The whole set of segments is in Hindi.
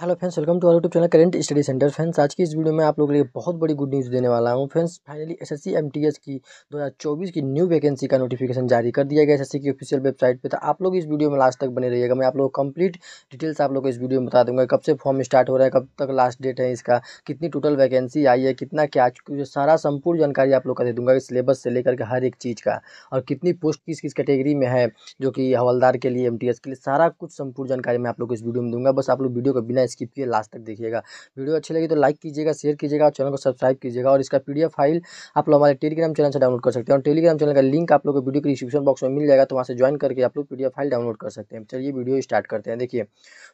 hello friends welcome to our YouTube channel current study centre friends आज की इस वीडियो में आप लोगों के लिए बहुत बड़ी गुड न्यूज़ देने वाला हूं फ्रेंड्स फाइनली एसएससी एमटीएस की 2024 की न्यू वैकेंसी का नोटिफिकेशन जारी कर दिया गया एसएससी की ऑफिशियल वेबसाइट पे तो आप लोग इस वीडियो में लास्ट तक बने रहिएगा मैं आप लोग कंप्लीट डिटेल्स आप लोग को इस वीडियो में बता दूंगा कब से फॉर्म स्टार्ट हो रहा है कब तक लास्ट डेट है इसका कितनी टोटल वैकेंसी आई है कितना क्या सारा संपूर्ण जानकारी आप लोग का दे दूंगा सिलेबस से लेकर के हर एक चीज़ का और कितनी पोस्ट किस किस कैटेगरी में है जो कि हवलदार के लिए एम के लिए सारा कुछ संपूर्ण जानकारी मैं आप लोग को इस वीडियो में दूंगा बस आप लोग वीडियो को बिना स्किप किए लास्ट तक देखिएगा वीडियो अच्छी लगी तो लाइक कीजिएगा शेयर कीजिएगा और चैनल को सब्सक्राइब कीजिएगा और इसका पीडीएफ फाइल आप लोग हमारे टेलीग्राम चैनल से डाउनलोड कर सकते हैं और टेलीग्राम चैनल का लिंक आप लोग को वीडियो के डिस्क्रिप्शन बॉक्स में मिल जाएगा तो वहाँ से ज्वाइन करके आप लोग पी फाइल डाउनलोड कर सकते हैं चलिए वीडियो स्टार्ट करते हैं देखिए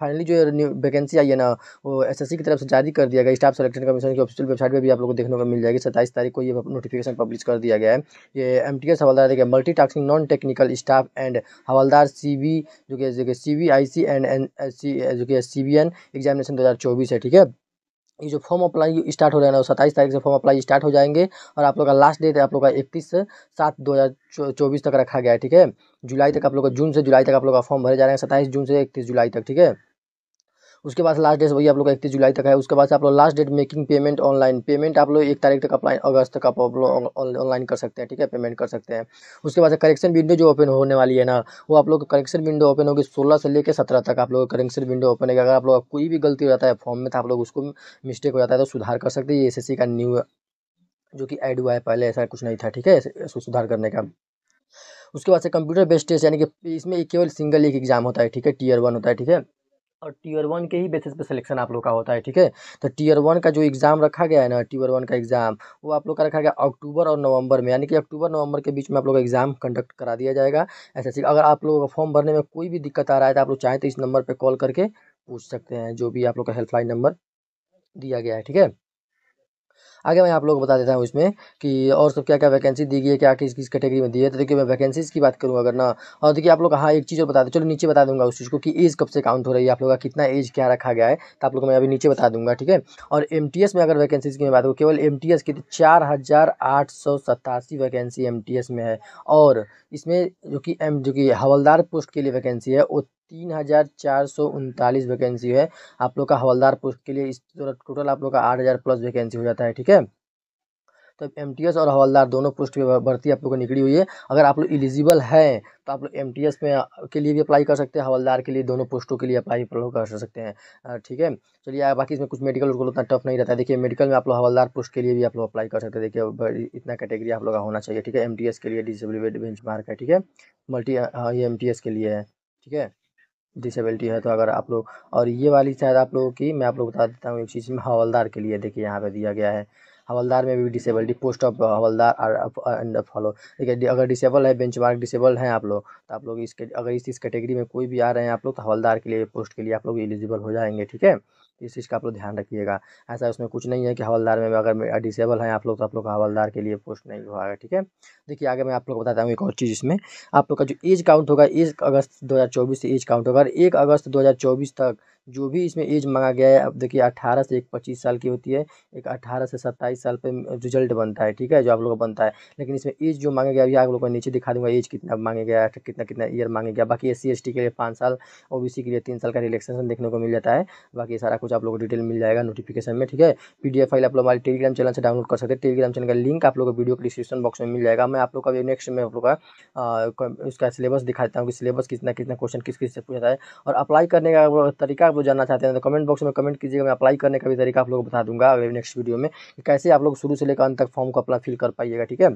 फाइनली जो वैकेंसी आई है ना वो एस की तरफ से जारी कर दिया गया स्टाफ सिलेक्शन कमीशन की ऑफिशियल वेबसाइट पर भी आप लोग को देखने को मिल जाएगी सत्ताईस तारीख को ये नोटिफिकेशन पब्लिश कर दिया गया है ये एम टी एस हवालदार देखिए multi tasking non technical staff and हवालदार सी जो कि C V I C and N S C जो कि सी बी एन एग्जामिनेशन 2024 है ठीक है ये जो फॉर्म अप्लाई स्टार्ट हो जाएगा सत्ताईस तारीख से फॉर्म अप्लाई स्टार्ट हो जाएंगे और आप लोग का लास्ट डेट है आप लोग का इकतीस सात दो हज़ार चौबीस तक रखा गया है ठीक है जुलाई तक आप लोग का जून से जुलाई तक आप लोग का फॉर्म भरे जा रहे हैं सत्ताईस जून से इकतीस जुलाई तक ठीक है उसके बाद लास्ट डेट भैया आप लोग का इकतीस जुलाई तक है उसके बाद आप लोग last date making payment online payment आप लोग एक तारीख तक अपलाइन अगस्त तक आप लोग ऑनलाइन कर सकते हैं ठीक है पेमेंट कर सकते हैं उसके बाद करेक्शन विंडो जो ओपन होने वाली है ना वो आप लोग करेक्शन विंडो ओपन होगी सोलह से लेकर सत्रह तक आप लोग करेक्शन विंडो ओपन है अगर आप लोग कोई भी गलती हो जाता है फॉर्म में तो आप लोग उसको मिस्टेक हो जाता है तो सुधार कर सकते हैं ये एस का न्यू जो कि ऐड हुआ है पहले ऐसा कुछ नहीं था ठीक है इसको सुधार करने का उसके बाद से कंप्यूटर बेस्ड टेस्ट यानी कि इसमें केवल सिंगल एक एग्जाम होता है ठीक है टीयर वन होता है ठीक है और टीयर वन के ही बेसिस पे सिलेक्शन आप लोग का होता है ठीक है तो टीयर वन का जो एग्ज़ाम रखा गया है ना टीयर वन का एग्ज़ाम वो आप लोग का रखा गया अक्टूबर और नवंबर में यानी कि अक्टूबर नवंबर के बीच में आप लोग का एग्ज़ाम कंडक्ट करा दिया जाएगा एस अगर आप लोगों का फॉर्म भरने में कोई भी दिक्कत आ रहा है तो आप लोग चाहें तो इस नंबर पर कॉल करके पूछ सकते हैं जो भी आप लोग का हेल्पलाइन नंबर दिया गया है ठीक है आगे मैं आप लोग को बता देता हूँ इसमें कि और सब क्या क्या वैकेंसी दी गई है क्या किस किस कैटेगरी में दी है तो देखिए मैं वैकेंसीज़ की बात करूँ अगर ना और देखिए आप लोग हाँ एक चीज़ और बता दें चलो नीचे बता दूंगा उस चीज़ को कि एज कब से काउंट हो रही है आप लोग का कितना एज क्या रखा गया है तो आप लोग को मैं अभी नीचे बता दूँगा ठीक है और एम में अगर वैकेंसीज़ की मैं बात करूँ केवल एम टी एस की चार हज़ार आठ सौ सतासी वैकेंसी एम टी एस में है और इसमें जो कि एम जो कि हवलदार पोस्ट के लिए वैकेंसी है वो तीन हज़ार चार सौ उनतालीस वैकेंसी है आप लोग का हवलदार पोस्ट के लिए इस टोटल आप लोग का आठ हज़ार प्लस वैकेंसी हो जाता है ठीक है तो एम और हवलदार दोनों पोस्ट की भर्ती आप लोग को निकली हुई है अगर आप लोग एलिजिबल हैं तो आप लोग एम में के लिए भी अप्लाई कर सकते हैं हवलदार के लिए दोनों पोस्टों के लिए अप्लाई कर सकते हैं ठीक है चलिए बाकी इसमें कुछ मेडिकल उनको उतना टफ नहीं रहता है देखिए मेडिकल में आप लोग हवलदार पोस्ट के लिए भी आप लोग अप्लाई कर सकते हैं देखिए इतना कैटेगरी आप लोग का होना चाहिए ठीक है एम के लिए डिसबिलिटी बेंच है ठीक है मल्टी ये एम के लिए है ठीक है डिसेबिलिटी है तो अगर आप लोग और ये वाली शायद आप लोगों की मैं आप लोग बता देता हूँ एक चीज़ में हवलदार के लिए देखिए यहाँ पे दिया गया है हवलदार में भी डिसेबल पोस्ट ऑफ हवलदार आर एंड फॉलो ठीक है अगर डिसेबल है मार्क डिसेबल हैं आप लोग तो आप लोग इसके अगर इस इस कैटेगरी में कोई भी आ रहे हैं आप लोग तो हवलदार के लिए पोस्ट के लिए आप लोग एलिजिबल हो जाएंगे ठीक है इस चीज़ का आप लोग ध्यान रखिएगा ऐसा उसमें कुछ नहीं है कि हवलदार में अगर डिसेबल हैं आप लोग तो आप लोग का हवलदार के लिए पोस्ट नहीं हुआ ठीक है देखिए आगे मैं आप लोग को बताता हूँ एक और चीज़ इसमें आप लोग का जो एज काउंट होगा एक अगस्त 2024 से एज काउंट होगा अगर एक अगस्त 2024 तक जो भी इसमें एज मांगा गया है अब देखिए अठारह से एक पच्चीस साल की होती है एक अट्ठारह से सत्ताईस साल पे रिजल्ट बनता है ठीक है जो आप लोग का बनता है लेकिन इसमें एज जो मांगा गया अभी आप लोगों को नीचे दिखा दूंगा एज कितना मांगे गया कितना कितना ईयर मांगे गया बाकी एस सी के लिए पाँच साल ओ के लिए तीन साल का रिलेक्सेशन देखने को मिल जाता है बाकी सारा कुछ आप लोग को डिटेल मिल जाएगा नोटिफिकेशन में ठीक है पी फाइल आप लोग हमारे टेलीग्राम चैनल से डाउनलोड कर सकते हैं टेलीग्राम चैनल का लिंक आप लोग को वीडियो को डिस्क्रिप्शन बॉक्स में मिल जाएगा मैं आप लोग का नेक्स्ट में आप लोग का उसका सिलेबस दिखा देता हूँ कि सिलेबस कितना कितना क्वेश्चन किस किस से पूछा है और अप्लाई करने का तरीका आप लोग जानना चाहते हैं तो कमेंट बॉक्स में कमेंट कीजिएगा मैं अप्लाई करने का भी तरीका आप लोग को बता दूंगा अगले नेक्स्ट वीडियो में कि कैसे आप लोग शुरू से लेकर अंत तक फॉर्म को अपना फिल कर पाइएगा ठीक है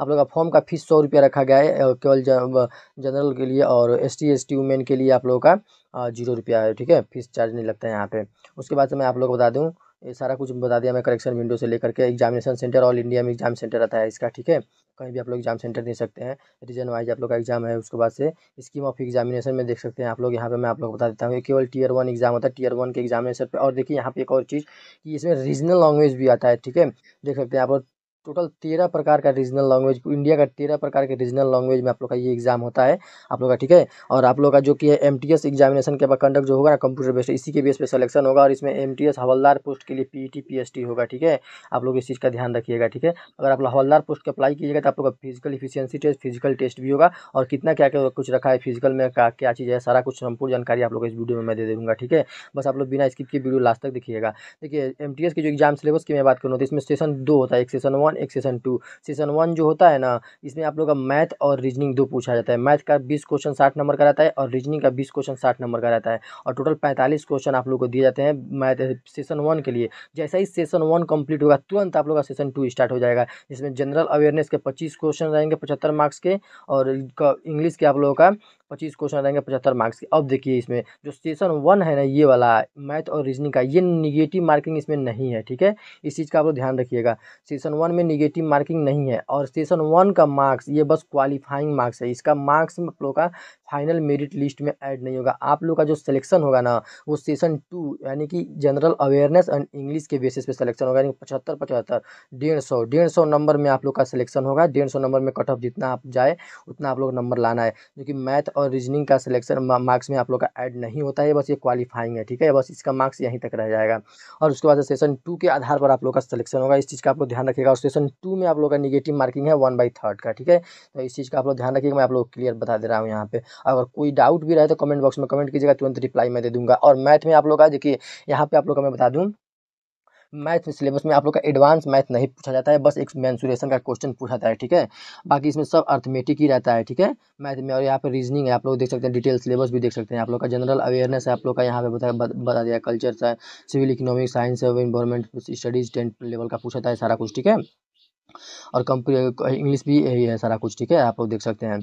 आप लोग का फॉर्म का फीस सौ रुपया रखा गया है केवल जनरल के लिए और एस टी एस के लिए आप लोगों का जीरो रुपया है ठीक है फीस चार्ज नहीं लगता है यहाँ पे उसके बाद से मैं आप लोग को बता दूँ ये सारा कुछ बता दिया मैं करेक्शन विंडो से लेकर के एग्जामिनेशन सेंटर ऑल इंडिया में एग्जाम सेंटर रहता है इसका ठीक है कहीं भी आप लोग एग्जाम सेंटर दे सकते हैं रीजन वाइज आप लोग का एग्जाम है उसके बाद से स्कीम ऑफ एग्जामिनेशन में देख सकते हैं आप लोग यहाँ पे मैं आप लोग बता देता हूँ केवल टीयर वन एग्जाम होता है टीयर वन के एग्जामिनेशन पर और देखिए यहाँ पे एक और चीज़ कि इसमें रीजनल लैंग्वेज भी आता है ठीक है देख सकते हैं आप लोग टोटल तेरह प्रकार का रीजनल लैंग्वेज इंडिया का तेरह प्रकार के रीजनल लैंग्वेज में आप लोग का ये एग्जाम होता है आप लोग का ठीक है और आप लोग का जो कि है एम एग्जामिनेशन के बाद कंडक्ट जो होगा ना कंप्यूटर बेस्ड इसी के बेस पे सिलेक्शन होगा और इसमें एम हवलदार पोस्ट के लिए एस टी e होगा ठीक है आप लोग इस चीज़ का ध्यान रखिएगा ठीक है अगर आप लोग हवलदार पोस्ट के अप्लाई कीजिएगा तो आप लोग का physical efficiency test physical test भी होगा और कितना क्या क्या कुछ रखा है फिजिकल में क्या क्या चीज़ है सारा कुछ संपूर्ण जानकारी आप लोग इस वीडियो में मैं दे दूँगा ठीक है बस आप लोग बिना स्किप की वीडियो लास्ट तक देखिएगा देखिए एम की जो एग्जाम सिलेबस की मैं बात करूँ तो इसमें सेशन दो होता है एक सेशन वन वन एक सेशन टू सेशन वन जो होता है ना इसमें आप लोग का मैथ और रीजनिंग दो पूछा जाता है मैथ का बीस क्वेश्चन साठ नंबर का रहता है और रीजनिंग का बीस क्वेश्चन साठ नंबर का रहता है और टोटल पैंतालीस क्वेश्चन आप लोग को दिए जाते हैं मैथ सेशन वन के लिए जैसा ही सेशन वन कंप्लीट होगा तुरंत आप लोग का सेशन टू स्टार्ट हो जाएगा जिसमें जनरल अवेयरनेस के पच्चीस क्वेश्चन रहेंगे पचहत्तर मार्क्स के और इंग्लिश के आप लोगों का पच्चीस क्वेश्चन रहेंगे पचहत्तर मार्क्स के अब देखिए इसमें जो सेशन वन है ना ये वाला मैथ और रीजनिंग का ये निगेटिव मार्किंग इसमें नहीं है ठीक है इस चीज़ का आप लोग ध्यान रखिएगा सेशन वन में निगेटिव मार्किंग नहीं है और सेशन वन का मार्क्स ये बस क्वालिफाइंग मार्क्स है इसका मार्क्स आप लोग का फाइनल मेरिट लिस्ट में ऐड नहीं होगा आप लोग का जो सिलेक्शन होगा ना वो सेशन टू यानी कि जनरल अवेयरनेस एंड इंग्लिश के बेसिस पे सिलेक्शन होगा यानी पचहत्तर पचहत्तर डेढ़ सौ डेढ़ सौ नंबर में आप लोग का सिलेक्शन होगा डेढ़ सौ नंबर में कट ऑफ जितना आप जाए उतना आप लोग नंबर लाना है जो कि मैथ और और रीजनिंग का सिलेक्शन मार्क्स में आप लोग का ऐड नहीं होता है बस ये क्वालिफाइंग है ठीक है बस इसका मार्क्स यहीं तक रह जाएगा और उसके बाद सेशन टू के आधार पर आप लोग का सिलेक्शन होगा इस चीज़ का आप लोग ध्यान रखिएगा और सेशन टू में आप लोग का निगेटिव मार्किंग है वन बाई थर्ड का ठीक है तो इस चीज़ का आप लोग ध्यान रखिएगा मैं आप लोग क्लियर बता दे रहा हूँ यहाँ पे अगर कोई डाउट भी रहे तो कमेंट बॉक्स में कमेंट कीजिएगा तुरंत रिप्लाई मैं दे दूँगा और मैथ में आप लोग का देखिए यहाँ पर आप लोग का मैं बता दूँ मैथ सिलेबस में आप लोग का एडवांस मैथ नहीं पूछा जाता है बस एक मैंसुरेशन का क्वेश्चन पूछा जाता है ठीक है बाकी इसमें सब अर्थमेटिक ही रहता है ठीक है मैथ में और यहाँ पर रीजनिंग है आप लोग देख सकते हैं डिटेल सिलेबस भी देख सकते हैं आप लोग का जनरल अवेयरनेस है आप लोग का यहाँ पे बताया बता दिया कल्चर है सिविल इकोनॉमिक साइंस है इन्वायरमेंट स्टडीज टेंथ लेवल का पूछा जाता है सारा कुछ ठीक है और कंप्यू इंग्लिश भी यही है सारा कुछ ठीक है आप लोग देख सकते हैं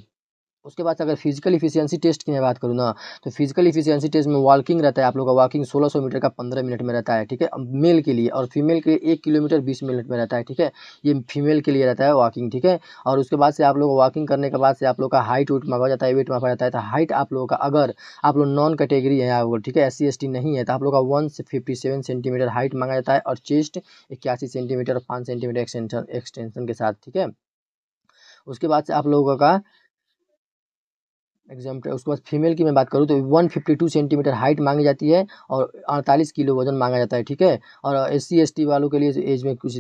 उसके बाद अगर फिजिकल इफिशियंसी टेस्ट की मैं बात करूँ ना तो फिजिकल इफिशियंसी टेस्ट में वॉकिंग रहता है आप लोग का वॉकिंग 1600 मीटर का 15 मिनट में रहता है ठीक है मेल के लिए और फीमेल के लिए एक किलोमीटर 20 मिनट में रहता है ठीक है ये फीमेल के लिए रहता है वॉकिंग ठीक है और उसके बाद से आप लोग वॉकिंग करने के बाद से आप लोग का हाइट उट मांगा जाता है वेट मापा जाता है तो हाइट आप लोगों का अगर आप लोग नॉन कैटेगरी है आप लोग ठीक है एस सी नहीं है तो आप लोग का वन से फिफ्टी सेवन सेंटीमीटर हाइट मांगा जाता है और चेस्ट इक्यासी सेंटीमीटर और पाँच सेंटीमीटर एक्सटेंशन एक्सटेंशन के साथ ठीक है उसके बाद से आप लोगों का एग्जाम्पल उसके बाद फीमेल की मैं बात करूँ तो 152 सेंटीमीटर हाइट मांगी जाती है और 48 किलो वजन मांगा जाता है ठीक है और एस सी वालों के लिए एज में कुछ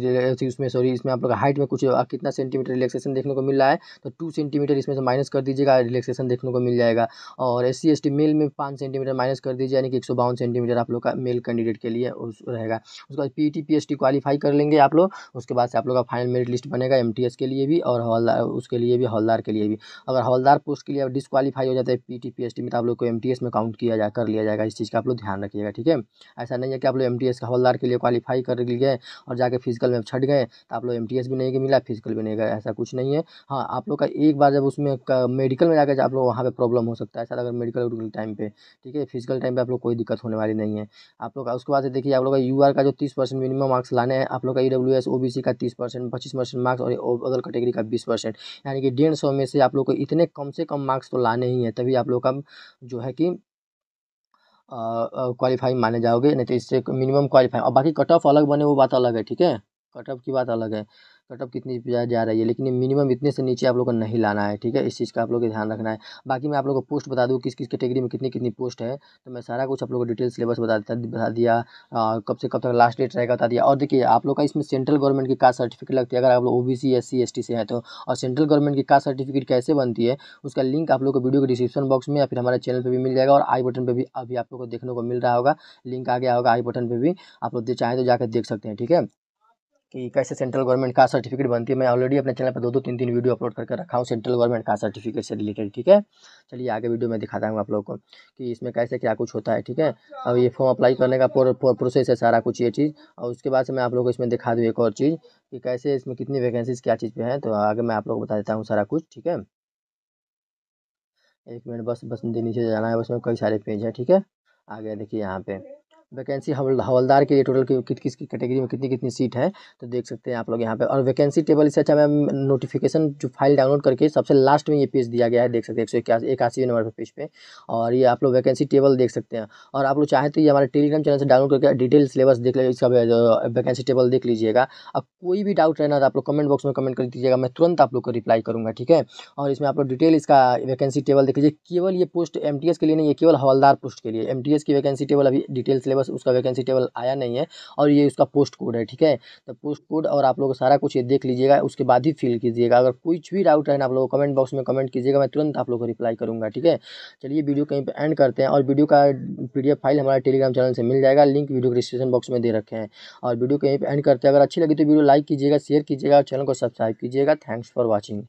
उसमें सॉरी इसमें आप लोग हाइट में कुछ कितना सेंटीमीटर रिलेक्सेशन देखने को मिल रहा है तो टू सेंटीमीटर इसमें से माइनस कर दीजिएगा रिलेक्सेशन देखने को मिल जाएगा और एस सी मेल में पाँच सेंटीमीटर माइनस कर दीजिए यानी कि एक सेंटीमीटर आप लोग का मेल कैंडिडेट के लिए उस रहेगा उसके बाद पी टी पी क्वालिफाई कर लेंगे आप लोग उसके बाद से आप लोग का फाइनल मेरिट लिस्ट बनेगा एम के लिए भी और हवलदार उसके लिए भी हवलदार के लिए भी अगर हवलदार पोस्ट के लिए आप डिसक्वालीफाई क्वालिफाई हो जाते हैं P T P S T में तो आप लोग को एम टी एस में काउंट किया जाकर कर लिया जाएगा इस चीज़ का आप लोग ध्यान रखिएगा ठीक है ऐसा नहीं है कि आप लोग एम टी एस का हवलदार के लिए क्वालिफाई कर लिए और जाके फिजिकल में छट गए तो आप लोग एम टी एस भी नहीं मिला फिजिकल भी नहीं गए ऐसा कुछ नहीं है हाँ आप लोग का एक बार जब उसमें मेडिकल में जाकर आप लोग वहाँ पर प्रॉब्लम हो सकता है सर अगर मेडिकल टाइम पर ठीक है फिजिकल टाइम पर आप लोग कोई दिक्कत होने वाली नहीं है आप लोग का उसके बाद देखिए आप लोग का यू आर का जो तीस परसेंट मिनिमम मार्क्स लाने हैं आप लोग का E W S O B C का तीस परसेंट पच्चीस परसेंट मार्क्स और अदर कैटेगरी का बीस परसेंट यानी कि डेढ़ सौ में से आप लोग को इतने कम से कम मार्क्स तो लाने नहीं है तभी आप लोग का जो है कि क्वालिफाई माने जाओगे नहीं तो इससे मिनिमम क्वालिफाई और बाकी कट ऑफ अलग बने वो बात अलग है ठीक है कट ऑफ की बात अलग है कटअप कितनी जा रही है लेकिन मिनिमम इतने से नीचे आप लोग को नहीं लाना है ठीक है इस चीज़ का आप लोग को ध्यान रखना है बाकी मैं आप लोग को पोस्ट बता दूँ किस किस कैटेगरी में कितनी कितनी पोस्ट है तो मैं सारा कुछ आप लोग को डिटेल सिलेबस बता बता दिया कब से कब तक लास्ट डेट रहेगा बता दिया और देखिए आप लोग का इसमें सेंट्रल गवर्नमेंट की कास्ट सर्टिफिकेट लगती है अगर आप लोग O B C S C S T से है तो और सेंट्रल गवर्नमेंट की कास्ट सर्टिफिकेट कैसे बनती है उसका लिंक आप लोग को वीडियो के डिस्क्रिप्शन बॉक्स में या फिर हमारे चैनल पर भी मिल जाएगा और आई बटन पर भी अभी आप लोग को देखने को मिल रहा होगा लिंक आ गया होगा आई बटन पर भी आप लोग चाहें तो जाकर देख सकते हैं ठीक है कि कैसे सेंट्रल गवर्नमेंट का सर्टिफिकेट बनती है मैं ऑलरेडी अपने चैनल पर दो दो तीन तीन वीडियो अपलोड करके रखा हूँ सेंट्रल गवर्नमेंट का सर्टिफिकेट से रिलेटेड ठीक है चलिए आगे वीडियो में दिखाता हूँ आप लोगों को कि इसमें कैसे क्या कुछ होता है ठीक है अब ये फॉर्म अप्लाई करने का प्रोसेस है सारा कुछ ये चीज़ और उसके बाद से मैं आप लोग को इसमें दिखा दूँ एक और चीज़ कि कैसे इसमें कितनी वैकेंसीज क्या चीज़ पर हैं तो आगे मैं आप लोग को बता देता हूँ सारा कुछ ठीक है एक मिनट बस बस नीचे जाना है बस में कई सारे पेज हैं ठीक है आगे देखिए यहाँ पे वैकेंसी हवल हवलदार के लिए टोटल की कि, किस कैटेगरी में कितनी कितनी सीट है तो देख सकते हैं आप लोग यहाँ पे और वैकेंसी टेबल इससे अच्छा मैं नोटिफिकेशन जो फाइल डाउनलोड करके सबसे लास्ट में ये पेज दिया गया है देख सकते हैं एक सौ इक्यासी नंबर पर पेज पे और ये आप लोग वैकेंसी टेबल देख सकते हैं और आप लोग चाहें तो ये हमारे टेलीग्राम चैनल से डाउनलोड करके डिटेल सिलेबस देख लीजिए इसका वैकेंसी टेबल देख लीजिएगा अब कोई भी डाउट रहना तो आप लोग कमेंट बॉक्स में कमेंट कर दीजिएगा मैं तुरंत आप लोग को रिप्लाई करूँगा ठीक है और इसमें आप लोग डिटेल इसका वैकेंसी टेबल देख लीजिए केवल ये पोस्ट एम के लिए नहीं है केवल हवलदार पोस्ट के लिए एम की वैकेंसी टेबल अभी डिटेल बस उसका वैकेंसी टेबल आया नहीं है और ये उसका पोस्ट कोड है ठीक है तो पोस्ट कोड और आप लोग सारा कुछ ये देख लीजिएगा उसके बाद ही फिल कीजिएगा अगर कुछ भी डाउट है ना आप लोग कमेंट बॉक्स में कमेंट कीजिएगा मैं तुरंत आप लोग को रिप्लाई करूँगा ठीक है चलिए वीडियो कहीं पर एंड करते हैं और वीडियो का पी फाइल हमारे टेलीग्राम चैनल से मिल जाएगा लिंक वीडियो डिस्क्रिप्शन बॉक्स में दे रखे हैं और वीडियो कहीं पर एंड करते हैं अगर अच्छी लगी तो वीडियो लाइक कीजिएगा शेयर कीजिएगा और चैनल को सब्सक्राइब कीजिएगा थैंक्स फॉर वॉचिंग